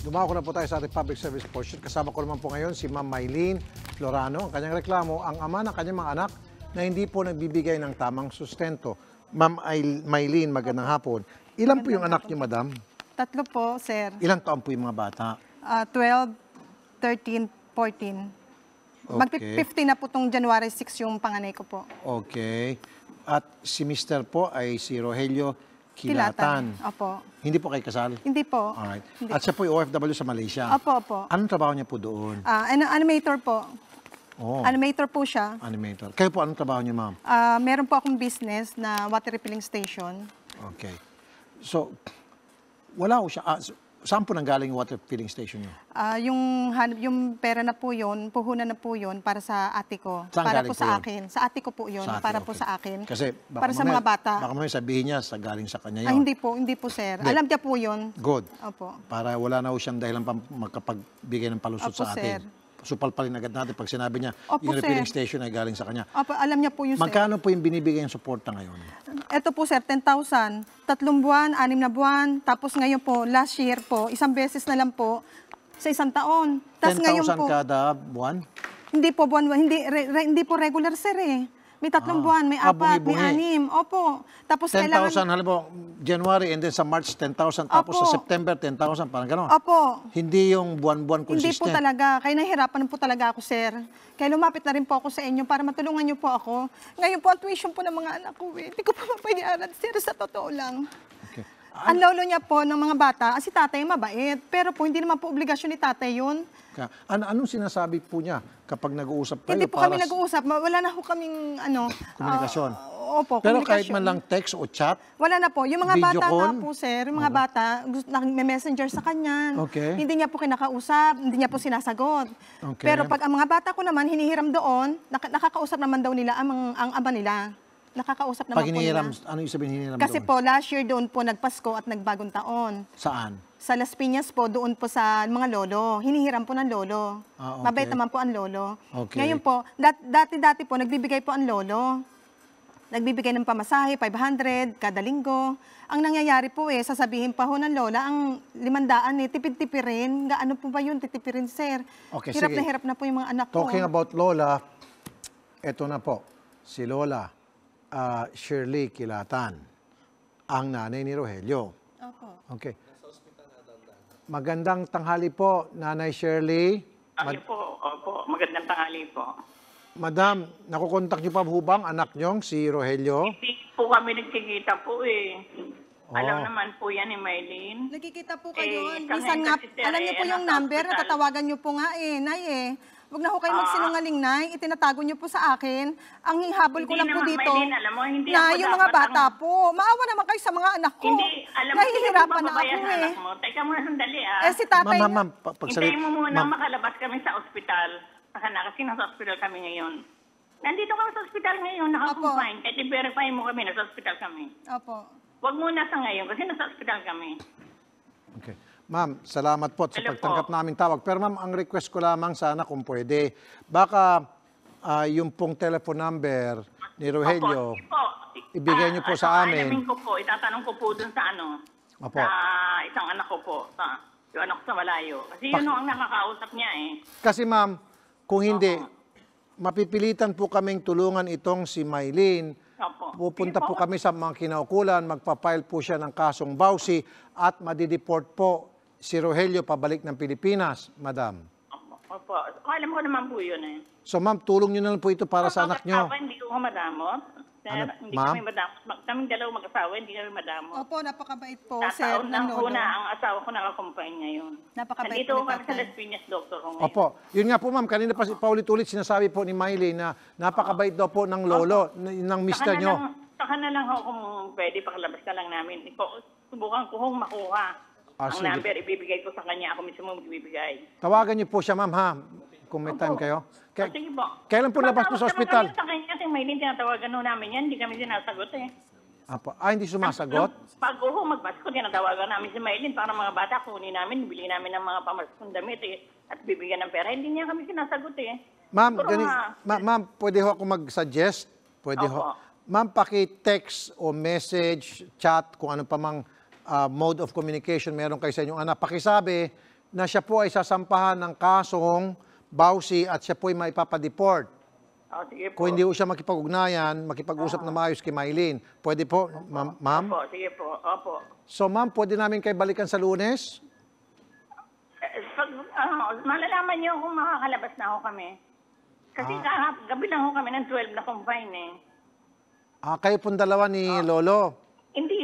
Dumako na po tayo sa ating public service portion. Kasama ko naman po ngayon si Ma'am Mylene Florano. Ang kanyang reklamo, ang ama ng kanyang mga anak na hindi po nagbibigay ng tamang sustento. Ma'am Mylene, magandang hapon. Ilan po yung anak niyo, madam? Tatlo po, sir. Ilang taon po yung mga bata? Uh, 12, 13, 14. Okay. Mag-15 na po itong January 6 yung panganay ko po. Okay. At si Mr. po ay si Rogelio Kilatan. Kilatan. Opo. Hindi po kay kasal? Hindi po. Alright. Hindi. At siya po OFW sa Malaysia? Opo, opo. Anong trabaho niya po doon? Ah, ano, animator po. Oh. Animator po siya. Animator. Kayo po, anong trabaho niyo, ma'am? Ah, meron po akong business na water refilling station. Okay. So, wala ko siya. Ah, so, Saan po nanggaling water filling station niyo? Ah, yung, yung pera na po yun, puhunan na po yun para sa ate ko. Saan para po po yun? sa akin. Sa ate ko po yun. Sa atin, para po sa akin. Kasi baka para sa mga bata. Baka may sabihin niya sa galing sa kanya ah, yun. Ah, hindi po, hindi po sir. Hindi. Alam niya po yun. Good. Opo. Para wala na ho siyang dahilan pa magkapagbigay ng palusot Opo, sa atin. sir supalpalin agad natin pag sinabi niya Opo, yung refilling sir. station ay galing sa kanya. Opo, alam niya po yun, Magkano po yung binibigay yung suporta ngayon? Ito po, sir, 10,000. Tatlong buwan, anim na buwan. Tapos ngayon po, last year po, isang beses na lang po sa isang taon. Tapos ngayon 10,000 kada buwan? hindi po buwan, hindi, re, hindi po regular, sir, eh. May tatlong ah, buwan, may ah, apat, may anim. Opo. Tapos 10,000, kailangan... halimbawa January and then sa March 10,000, tapos sa September 10,000, parang gano'n. Opo. Hindi yung buwan-buwan consistent. Hindi po talaga. Kaya nahihirapan po talaga ako, sir. Kaya lumapit na rin po ako sa inyo para matulungan niyo po ako. Ngayon po, tuition po ng mga anak ko eh. Hindi ko pa mapayaran, sir, sa totoo lang. Ang lolo niya po ng mga bata, ah, si tatay mabait, pero po hindi naman po obligasyon ni tatay yun. Ka- Ano, anong sinasabi po niya kapag nag-uusap kayo? Hindi po kami para sa- nag-uusap, wala na po kaming ano... Ah, komunikasyon. ah, opo, Pero kahit man lang text o chat, Wala na po. Yung mga Video bata nga po, sir, yung mga bata, gusto, may messenger sa kanya. Okay. Hindi niya po kinakausap, hindi niya po sinasagot. Okay. Pero pag ang mga bata ko naman, hinihiram doon, nak- nakakausap naman daw nila ang, mga- ang ama nila nakakausap naman Pag po nila. ano yung sabihin hiniram Kasi doon? po, last year doon po nagpasko at nagbagong taon. Saan? Sa Las Piñas po, doon po sa mga lolo. Hinihiram po ng lolo. Ah, okay. Mabait naman po ang lolo. Okay. Ngayon po, dati-dati po, nagbibigay po ang lolo. Nagbibigay ng pamasahe, 500 kada linggo. Ang nangyayari po eh, sasabihin pa ho ng lola, ang limandaan eh, tipid-tipirin. Ano po ba yun, titipirin sir? Okay, hirap sige. na hirap na po yung mga anak Talking ko. Talking about lola, eto na po, si lola uh, Shirley Kilatan, ang nanay ni Rogelio. Opo. Okay. Magandang tanghali po, Nanay Shirley. Mad- Ay po, opo. Magandang tanghali po. Madam, nakukontak niyo pa ho ba anak niyong si Rogelio? Hindi po kami nagkikita po eh. Oh. Alam naman po yan ni Maylene. Nagkikita po eh, kayo. Eh, Minsan nga, alam niyo eh, po yung number, hospital. tatawagan niyo po nga eh, Nay eh. Huwag na ho kayo ah. magsinungaling, Nay. Itinatago niyo po sa akin. Ang hihabol ko lang po dito Maylene, alam mo, hindi na yung mga bata ang- po. Maawa naman kayo sa mga anak ko. Hindi, alam mo, hindi ka na ako eh. anak mo. muna, sandali ah. Eh si tatay... Ma'am, ma'am, ma'am, pagsalit. Hintayin mo muna ma'am. makalabas kami sa ospital. Saka na, kasi nasa ospital kami ngayon. Nandito kami sa ospital ngayon, naka-confine. Kahit i-verify mo kami, nasa ospital kami. Opo. Huwag muna sa ngayon, kasi nasa ospital kami. Okay. Ma'am, salamat po sa Hello pagtanggap po. namin tawag. Pero ma'am, ang request ko lamang sana kung pwede, baka uh, yung pong telephone number ni Rogelio, Opo, ibigay niyo po ah, sa amin. Alamin ko po, itatanong ko po dun sa ano, Opo. sa isang anak ko po, sa, yung anak ko sa malayo. Kasi yun Pak- ang nakakausap niya eh. Kasi ma'am, kung hindi, mapipilitan po kaming tulungan itong si Mylene. Pupunta po kami sa mga kinaukulan, magpapile po siya ng kasong bawsi at madideport po si Rogelio pabalik ng Pilipinas, madam? Opo. Kung alam ko naman po yun eh. So ma'am, tulong nyo na lang po ito para Opo, sa anak nyo. Opo, hindi ko madamot. Sir, ano, hindi ma'am? kami madamot. kaming dalawa mag-asawa, hindi kami madamo. Opo, napakabait po, Tataon sir. Tataon lang po na ang asawa ko nakakumpanya ngayon. Napakabait Nandito po kami sa Las Piñas, doctor. Ko ngayon. Opo. Yun nga po, ma'am, kanina pa paulit-ulit sinasabi po ni Miley na napakabait daw po ng lolo, Opo. ng mister nyo. Saka na lang, ako na lang ho, kung pwede, pakalabas ka lang namin. Iko, subukan ko kung makuha. Ah, Ang sige. number, ibibigay ko sa kanya. Ako mismo magbibigay. Tawagan niyo po siya, ma'am, ha? Kung may time kayo. Kaya, ah, Kasi po. kailan po labas po sa ospital? Sa kanya, si Maylin, tinatawagan namin yan. Hindi kami sinasagot eh. Apo. ah, hindi sumasagot? Pag uho, magbasko, tinatawagan namin si Maylin para mga bata kunin namin, bilhin namin ng mga pamaskong damit eh, at bibigyan ng pera. Hindi niya kami sinasagot eh. Ma'am, gani, ma- ma'am, pwede ho ako mag-suggest? Pwede ho. Ma'am, paki-text o message, chat, kung ano pa mang uh, mode of communication meron kay sa inyong anak, pakisabi na siya po ay sasampahan ng kasong bawsi at siya po ay maipapadeport. Oh, sige po. Kung hindi po siya makipag-ugnayan, makipag-usap ah. na maayos kay Maylene. Pwede po, ma'am? Ma Opo, sige po. Opo. So, ma'am, pwede namin kay balikan sa lunes? Eh, pag, uh, malalaman niyo kung makakalabas na ako kami. Kasi ah. kahap, gabi lang ako kami ng 12 na confine eh. Ah, kayo pong dalawa ni ah. Lolo?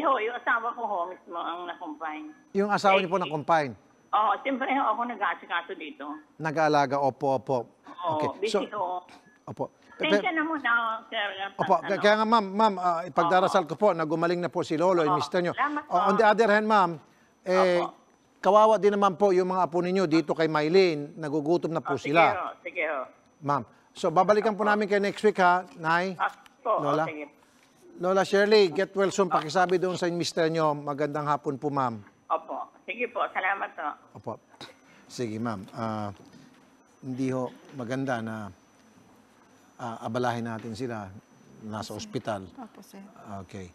ho, yung asawa ko ho mismo ang na-confine. Yung asawa eh, niyo po eh. na-confine? Oo, siyempre ho, ako nag-aasikaso dito. Nag-aalaga, opo, opo. Oo, okay. busy so, ho. Opo. Tensya na muna, sir. Ah, opo, ano? kaya nga, ma'am, ma'am, uh, ipagdarasal ko po na gumaling na po si Lolo, oh, mister nyo. Uh, on the other hand, ma'am, eh, Opo. kawawa din naman po yung mga apo ninyo dito kay Mylene. Nagugutom na po oh, sila. Sige ho, sige ho. Ma'am, so babalikan po namin kayo next week ha, Nay. Opo, ah, Lola. Oh, sige. Lola Shirley, get well soon. Pakisabi doon sa mister nyo. Magandang hapon po, ma'am. Opo. Sige po. Salamat po. Opo. Sige, ma'am. Uh, hindi ho maganda na uh, abalahin natin sila nasa ospital. Opo, sir. Okay.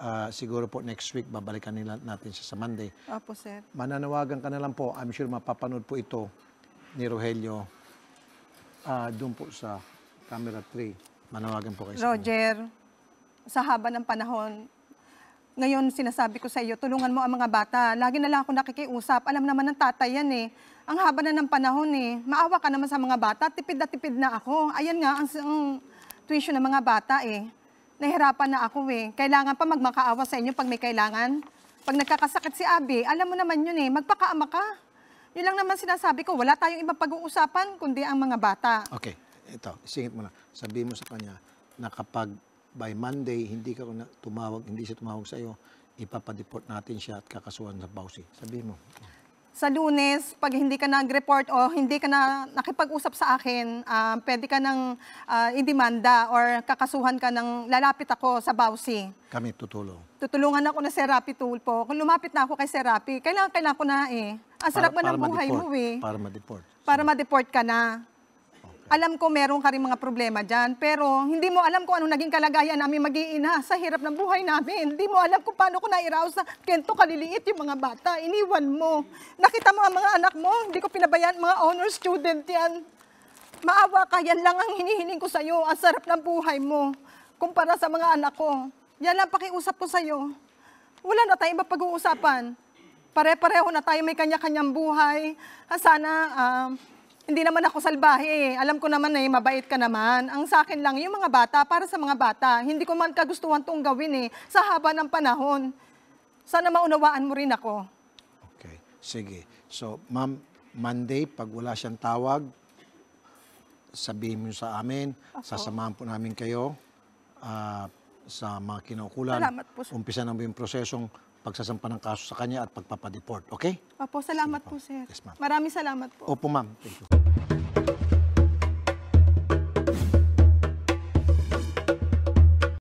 Uh, siguro po next week babalikan nila natin siya sa Monday. Opo, sir. Mananawagan ka na lang po. I'm sure mapapanood po ito ni Rogelio uh, doon po sa camera 3. Manawagan po kayo. Roger. Sa sa haba ng panahon. Ngayon, sinasabi ko sa iyo, tulungan mo ang mga bata. Lagi na lang ako nakikiusap. Alam naman ng tatay yan eh. Ang haba na ng panahon eh. Maawa ka naman sa mga bata. Tipid na tipid na ako. Ayan nga, ang, ang tuition ng mga bata eh. Nahirapan na ako eh. Kailangan pa magmakaawa sa inyo pag may kailangan. Pag nagkakasakit si Abby, alam mo naman yun eh. Magpakaama ka. Yun lang naman sinasabi ko. Wala tayong ibang pag-uusapan kundi ang mga bata. Okay. Ito, isingit mo na. Sabihin mo sa kanya na kapag by Monday, hindi ka na tumawag, hindi siya tumawag sa iyo, ipapadeport natin siya at kakasuhan sa Bausi. Sabi mo. Sa lunes, pag hindi ka nag-report o hindi ka na nakipag-usap sa akin, uh, pwede ka nang uh, idemanda or kakasuhan ka ng lalapit ako sa Bausi. Kami tutulong. Tutulungan ako na Sir Rapi Tulpo. Kung lumapit na ako kay Serapi, Rapi, kailangan, kailangan ko na eh. Ang sarap para, mo ng buhay mo eh. Para ma-deport. Para ma-deport ka na alam ko meron ka rin mga problema dyan, pero hindi mo alam kung ano naging kalagayan namin mag-iina sa hirap ng buhay namin. Hindi mo alam kung paano ko nairaos na kento kaliliit yung mga bata. Iniwan mo. Nakita mo ang mga anak mo, hindi ko pinabayan mga honor student yan. Maawa ka, yan lang ang hinihiling ko sa'yo. Ang sarap ng buhay mo kumpara sa mga anak ko. Yan lang pakiusap ko sa'yo. Wala na tayong mapag-uusapan. Pare-pareho na tayo may kanya-kanyang buhay. Ah, sana, uh, hindi naman ako salbahe eh. Alam ko naman eh, mabait ka naman. Ang sa akin lang, yung mga bata, para sa mga bata. Hindi ko man kagustuhan tong gawin eh, sa haba ng panahon. Sana maunawaan mo rin ako. Okay, sige. So, ma'am, Monday, pag wala siyang tawag, sabihin mo sa amin, ako. sasamahan po namin kayo uh, sa mga kinukulan. Salamat po. Umpisa na mo yung prosesong pagsasampa ng kaso sa kanya at pagpapadeport, okay? Opo, salamat po, po, sir. Yes, ma'am. Maraming salamat po. Opo, ma'am. Thank you.